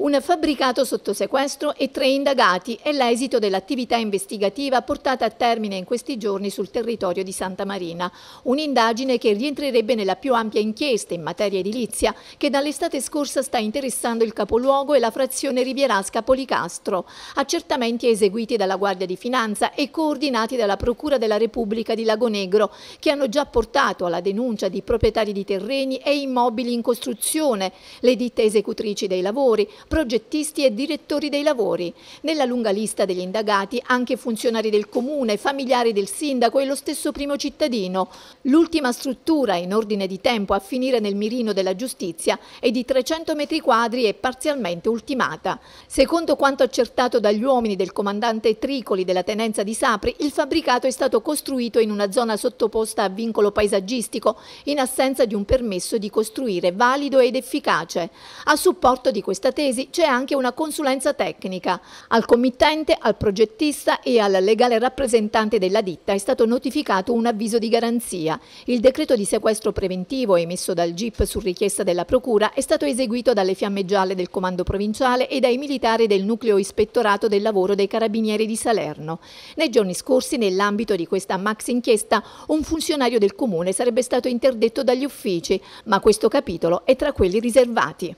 Un fabbricato sotto sequestro e tre indagati è l'esito dell'attività investigativa portata a termine in questi giorni sul territorio di Santa Marina. Un'indagine che rientrerebbe nella più ampia inchiesta in materia edilizia che dall'estate scorsa sta interessando il capoluogo e la frazione rivierasca Policastro. Accertamenti eseguiti dalla Guardia di Finanza e coordinati dalla Procura della Repubblica di Lagonegro che hanno già portato alla denuncia di proprietari di terreni e immobili in costruzione, le ditte esecutrici dei lavori, progettisti e direttori dei lavori. Nella lunga lista degli indagati anche funzionari del comune, familiari del sindaco e lo stesso primo cittadino. L'ultima struttura in ordine di tempo a finire nel mirino della giustizia è di 300 metri quadri e parzialmente ultimata. Secondo quanto accertato dagli uomini del comandante Tricoli della tenenza di Sapri, il fabbricato è stato costruito in una zona sottoposta a vincolo paesaggistico in assenza di un permesso di costruire valido ed efficace. A supporto di questa tesi mesi c'è anche una consulenza tecnica. Al committente, al progettista e al legale rappresentante della ditta è stato notificato un avviso di garanzia. Il decreto di sequestro preventivo emesso dal GIP su richiesta della Procura è stato eseguito dalle fiamme gialle del Comando Provinciale e dai militari del Nucleo Ispettorato del Lavoro dei Carabinieri di Salerno. Nei giorni scorsi, nell'ambito di questa max inchiesta, un funzionario del Comune sarebbe stato interdetto dagli uffici, ma questo capitolo è tra quelli riservati.